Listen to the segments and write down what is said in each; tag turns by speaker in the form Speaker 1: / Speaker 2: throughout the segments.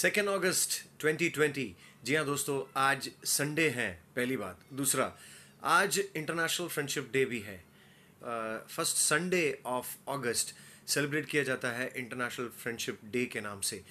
Speaker 1: second अगस्त 2020 जी हाँ दोस्तों आज संडे है पहली बात दूसरा आज इंटरनेशनल फ्रेंडशिप डे भी है first Sunday of August celebrate किया जाता है इंटरनेशनल फ्रेंडशिप डे के नाम से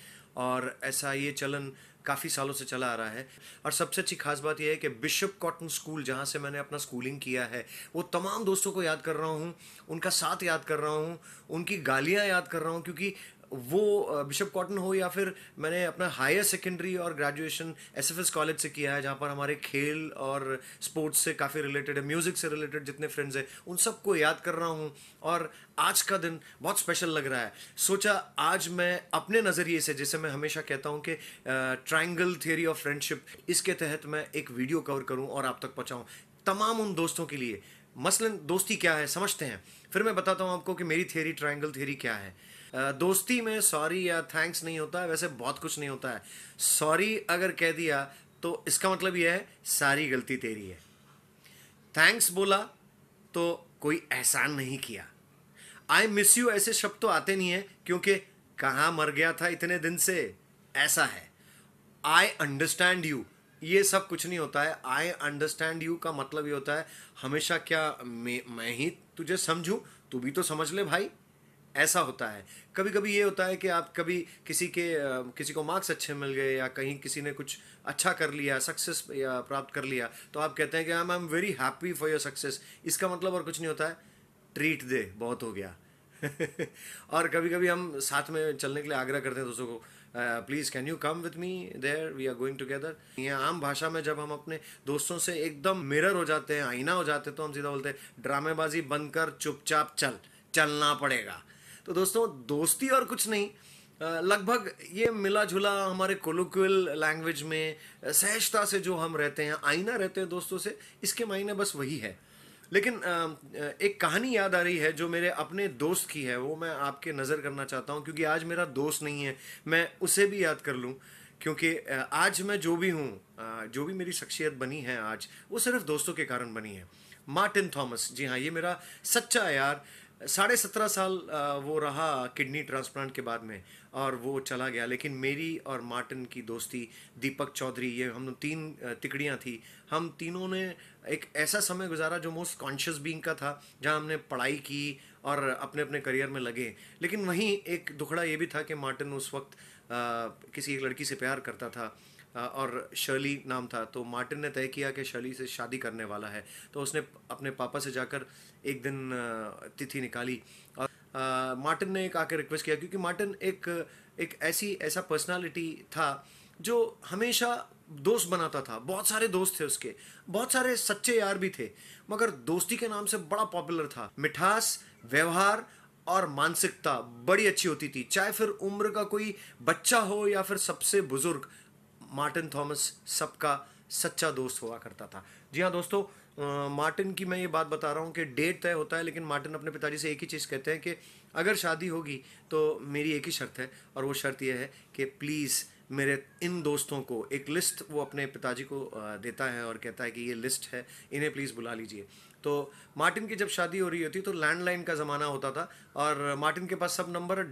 Speaker 1: और ऐसा ये चलन काफ़ी सालों से चला आ रहा है और सबसे अच्छी खास बात यह है कि बिशप कॉटन स्कूल जहाँ से मैंने अपना स्कूलिंग किया है वो तमाम दोस्तों को याद कर रहा हूँ उनका साथ याद कर रहा हूँ उनकी गालियाँ याद कर रहा हूँ क्योंकि वो बिशप कॉटन हो या फिर मैंने अपना हायर सेकेंडरी और ग्रेजुएशन एसएफएस कॉलेज से किया है जहाँ पर हमारे खेल और स्पोर्ट्स से काफ़ी रिलेटेड है म्यूज़िक से रिलेटेड जितने फ्रेंड्स हैं उन सबको याद कर रहा हूँ और आज का दिन बहुत स्पेशल लग रहा है सोचा आज मैं अपने नज़रिए से जैसे मैं हमेशा कहता हूँ कि ट्राइंगल थियरी ऑफ फ्रेंडशिप इसके तहत मैं एक वीडियो कवर करूँ और आप तक पहुँचाऊँ तमाम उन दोस्तों के लिए मसलन दोस्ती क्या है समझते हैं फिर मैं बताता हूँ आपको कि मेरी थियरी ट्राइंगल थियरी क्या है दोस्ती में सॉरी या थैंक्स नहीं होता वैसे बहुत कुछ नहीं होता है सॉरी अगर कह दिया तो इसका मतलब यह है सारी गलती तेरी है थैंक्स बोला तो कोई एहसान नहीं किया आई मिस यू ऐसे शब्द तो आते नहीं है क्योंकि कहाँ मर गया था इतने दिन से ऐसा है आई अंडरस्टैंड यू ये सब कुछ नहीं होता है आई अंडरस्टैंड यू का मतलब ये होता है हमेशा क्या मैं मैं ही तुझे समझू तू भी तो समझ ले भाई ऐसा होता है कभी कभी ये होता है कि आप कभी किसी के किसी को मार्क्स अच्छे मिल गए या कहीं किसी ने कुछ अच्छा कर लिया सक्सेस या प्राप्त कर लिया तो आप कहते हैं कि I am very happy for your success इसका मतलब और कुछ नहीं होता है ट्रीट दे बहुत हो गया और कभी कभी हम साथ में चलने के लिए आग्रह करते हैं दोस्तों को please can you come with me there we are going together ये आम भाषा में जब हम अपने दोस्तों से एकदम मिरर हो जाते हैं आईना हो जाते हैं तो हम सीधा बोलते हैं ड्रामेबाजी बंद कर चुपचाप चल चलना पड़ेगा तो दोस्तों दोस्ती और कुछ नहीं लगभग ये मिला जुला हमारे कोलोकुअल लैंग्वेज में सहजता से जो हम रहते हैं आईना रहते हैं दोस्तों से इसके मायने बस वही है लेकिन एक कहानी याद आ रही है जो मेरे अपने दोस्त की है वो मैं आपके नज़र करना चाहता हूँ क्योंकि आज मेरा दोस्त नहीं है मैं उसे भी याद कर लूँ क्योंकि आज मैं जो भी हूँ जो भी मेरी शख्सियत बनी है आज वो सिर्फ दोस्तों के कारण बनी है मार्टिन थॉमस जी हाँ ये मेरा सच्चा यार साढ़े सत्रह साल वो रहा किडनी ट्रांसप्लांट के बाद में और वो चला गया लेकिन मेरी और मार्टिन की दोस्ती दीपक चौधरी ये हम तीन तिकड़ियाँ थी हम तीनों ने एक ऐसा समय गुजारा जो मोस्ट कॉन्शियस बींग का था जहाँ हमने पढ़ाई की और अपने अपने करियर में लगे लेकिन वहीं एक दुखड़ा ये भी था कि मार्टिन उस वक्त किसी एक लड़की से प्यार करता था और शर्ली नाम था तो मार्टिन ने तय किया कि शर्ली से शादी करने वाला है तो उसने अपने पापा से जाकर एक दिन तिथि निकाली और मार्टिन ने एक आके रिक्वेस्ट किया क्योंकि मार्टिन एक एक ऐसी ऐसा पर्सनालिटी था जो हमेशा दोस्त बनाता था बहुत सारे दोस्त थे उसके बहुत सारे सच्चे यार भी थे मगर दोस्ती के नाम से बड़ा पॉपुलर था मिठास व्यवहार और मानसिकता बड़ी अच्छी होती थी चाहे फिर उम्र का कोई बच्चा हो या फिर सबसे बुजुर्ग मार्टिन थॉमस सबका सच्चा दोस्त हुआ करता था जी हाँ दोस्तों मार्टिन की मैं ये बात बता रहा हूँ कि डेट तय होता है लेकिन मार्टिन अपने पिताजी से एक ही चीज़ कहते हैं कि अगर शादी होगी तो मेरी एक ही शर्त है और वो शर्त यह है कि प्लीज़ मेरे इन दोस्तों को एक लिस्ट वो अपने पिताजी को देता है और कहता है कि ये लिस्ट है इन्हें प्लीज़ बुला लीजिए तो मार्टिन की जब शादी हो रही होती तो लैंडलाइन का ज़माना होता था और मार्टिन के पास सब नंबर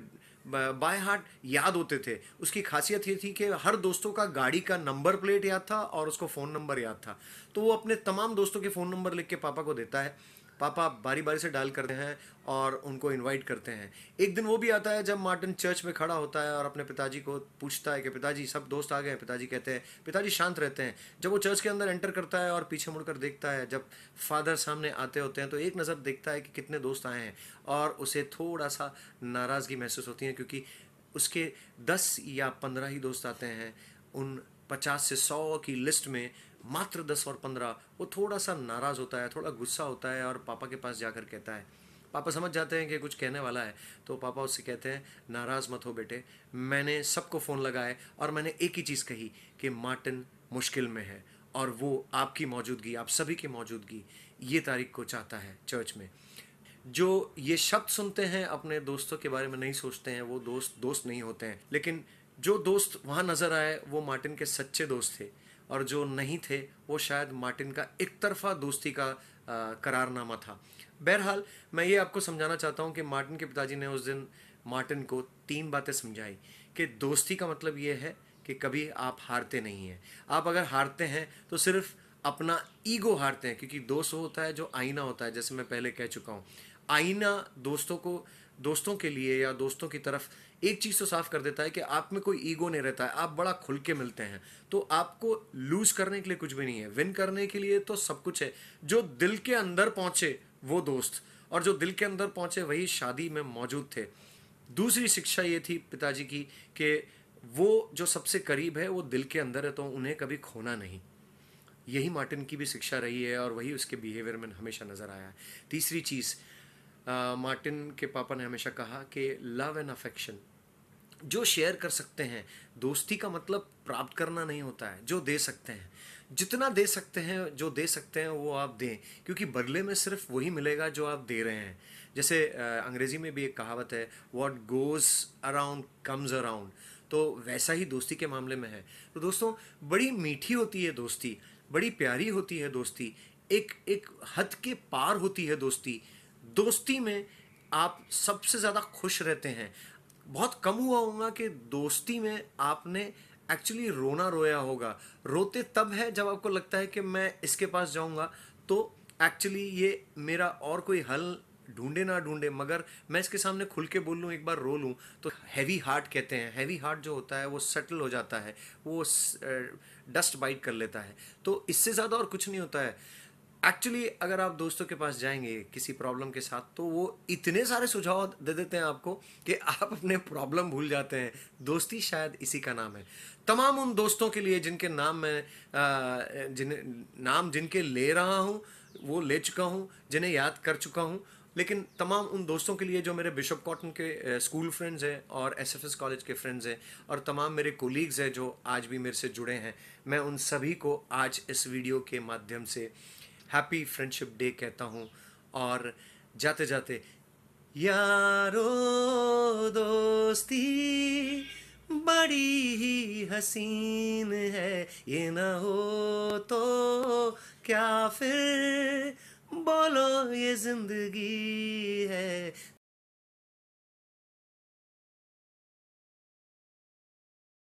Speaker 1: बाय हार्ट याद होते थे उसकी खासियत ये थी कि हर दोस्तों का गाड़ी का नंबर प्लेट याद था और उसको फ़ोन नंबर याद था तो वो अपने तमाम दोस्तों के फ़ोन नंबर लिख के पापा को देता है पापा बारी बारी से डायल करते हैं और उनको इनवाइट करते हैं एक दिन वो भी आता है जब मार्टिन चर्च में खड़ा होता है और अपने पिताजी को पूछता है कि पिताजी सब दोस्त आ गए हैं पिताजी कहते हैं पिताजी शांत रहते हैं जब वो चर्च के अंदर एंटर करता है और पीछे मुड़कर देखता है जब फादर सामने आते होते हैं तो एक नज़र देखता है कि कितने दोस्त आए हैं और उसे थोड़ा सा नाराज़गी महसूस होती है क्योंकि उसके दस या पंद्रह ही दोस्त आते हैं उन पचास से सौ की लिस्ट में मात्र दस और पंद्रह वो थोड़ा सा नाराज़ होता है थोड़ा गुस्सा होता है और पापा के पास जाकर कहता है पापा समझ जाते हैं कि कुछ कहने वाला है तो पापा उससे कहते हैं नाराज़ मत हो बेटे मैंने सबको फ़ोन लगाए और मैंने एक ही चीज़ कही कि मार्टिन मुश्किल में है और वो आपकी मौजूदगी आप सभी की मौजूदगी ये तारीख को चाहता है चर्च में जो ये शब्द सुनते हैं अपने दोस्तों के बारे में नहीं सोचते हैं वो दोस्त दोस्त नहीं होते हैं लेकिन जो दोस्त वहाँ नज़र आए वो मार्टिन के सच्चे दोस्त थे और जो नहीं थे वो शायद मार्टिन का एक तरफा दोस्ती का करारनामा था बहरहाल मैं ये आपको समझाना चाहता हूँ कि मार्टिन के पिताजी ने उस दिन मार्टिन को तीन बातें समझाई कि दोस्ती का मतलब ये है कि कभी आप हारते नहीं हैं आप अगर हारते हैं तो सिर्फ़ अपना ईगो हारते हैं क्योंकि दोस्त होता है जो आईना होता है जैसे मैं पहले कह चुका हूँ आईना दोस्तों को दोस्तों के लिए या दोस्तों की तरफ एक चीज़ तो साफ कर देता है कि आप में कोई ईगो नहीं रहता है आप बड़ा खुल के मिलते हैं तो आपको लूज करने के लिए कुछ भी नहीं है विन करने के लिए तो सब कुछ है जो दिल के अंदर पहुँचे वो दोस्त और जो दिल के अंदर पहुँचे वही शादी में मौजूद थे दूसरी शिक्षा ये थी पिताजी की कि वो जो सबसे करीब है वो दिल के अंदर है तो उन्हें कभी खोना नहीं यही मार्टिन की भी शिक्षा रही है और वही उसके बिहेवियर में हमेशा नज़र आया है तीसरी चीज़ मार्टिन के पापा ने हमेशा कहा कि लव एंड अफेक्शन जो शेयर कर सकते हैं दोस्ती का मतलब प्राप्त करना नहीं होता है जो दे सकते हैं जितना दे सकते हैं जो दे सकते हैं वो आप दें क्योंकि बदले में सिर्फ वही मिलेगा जो आप दे रहे हैं जैसे अंग्रेज़ी में भी एक कहावत है what goes around comes around तो वैसा ही दोस्ती के मामले में है तो दोस्तों बड़ी मीठी होती है दोस्ती बड़ी प्यारी होती है दोस्ती एक एक हद के पार होती है दोस्ती दोस्ती में आप सबसे ज़्यादा खुश रहते हैं बहुत कम हुआ होगा कि दोस्ती में आपने एक्चुअली रोना रोया होगा रोते तब है जब आपको लगता है कि मैं इसके पास जाऊंगा तो एक्चुअली ये मेरा और कोई हल ढूंढे ना ढूंढे मगर मैं इसके सामने खुल के बोल लूँ एक बार रो लूँ तो हैवी हार्ट कहते हैं हैवी हार्ट जो होता है वो सेटल हो जाता है वो डस्ट बाइट कर लेता है तो इससे ज़्यादा और कुछ नहीं होता है एक्चुअली अगर आप दोस्तों के पास जाएंगे किसी प्रॉब्लम के साथ तो वो इतने सारे सुझाव दे देते हैं आपको कि आप अपने प्रॉब्लम भूल जाते हैं दोस्ती शायद इसी का नाम है तमाम उन दोस्तों के लिए जिनके नाम मैं जिन नाम जिनके ले रहा हूँ वो ले चुका हूँ जिन्हें याद कर चुका हूँ लेकिन तमाम उन दोस्तों के लिए जो मेरे बिशप कॉटन के स्कूल फ्रेंड्स हैं और एसएफएस कॉलेज के फ्रेंड्स हैं और तमाम मेरे कोलीग्स हैं जो आज भी मेरे से जुड़े हैं मैं उन सभी को आज इस वीडियो के माध्यम से हैप्पी फ्रेंडशिप डे कहता हूँ और जाते जाते यारो दोस्ती बड़ी ही हसीन है ये ना हो तो क्या फिर बोलो ये जिंदगी है